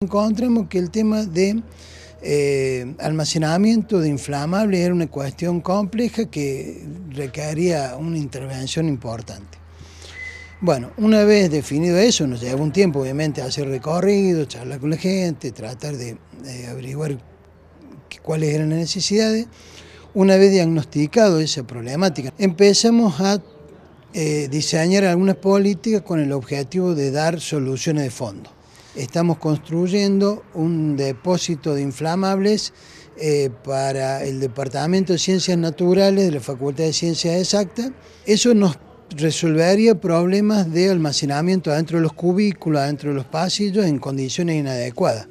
Encontramos que el tema de eh, almacenamiento de inflamables era una cuestión compleja que requería una intervención importante. Bueno, una vez definido eso, nos lleva un tiempo obviamente hacer recorrido, charlar con la gente, tratar de, averiguar cuáles eran las necesidades. Una vez diagnosticado esa problemática, empezamos a eh, diseñar algunas políticas con el objetivo de dar soluciones de fondo estamos construyendo un depósito de inflamables eh, para el Departamento de Ciencias Naturales de la Facultad de Ciencias Exactas. Eso nos resolvería problemas de almacenamiento dentro de los cubículos, dentro de los pasillos, en condiciones inadecuadas.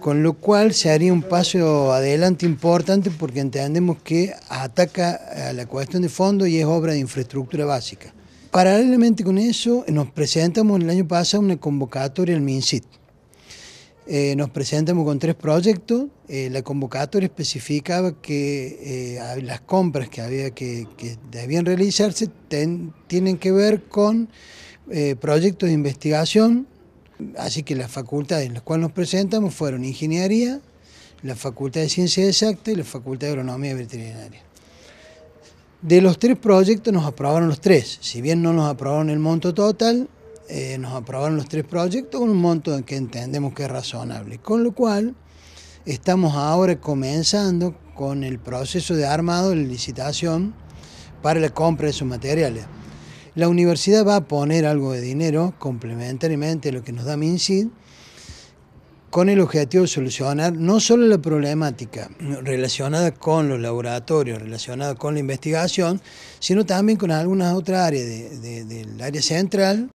Con lo cual se haría un paso adelante importante porque entendemos que ataca a la cuestión de fondo y es obra de infraestructura básica. Paralelamente con eso, nos presentamos el año pasado una convocatoria al MINSIT. Eh, nos presentamos con tres proyectos. Eh, la convocatoria especificaba que eh, las compras que, había que, debían realizarse tienen que ver con proyectos de investigación. Así que las facultades en las cuales nos presentamos fueron Ingeniería, la Facultad de Ciencias Exactas y la Facultad de Agronomía y Veterinaria. De los tres proyectos nos aprobaron los tres, si bien no nos aprobaron el monto total, eh, nos aprobaron los tres proyectos con un monto que entendemos que es razonable, con lo cual estamos ahora comenzando con el proceso de armado de licitación para la compra de sus materiales. La universidad va a poner algo de dinero complementariamente a lo que nos da MINSID con el objetivo de solucionar no solo la problemática relacionada con los laboratorios, relacionada con la investigación, sino también con algunas otras áreas del área central.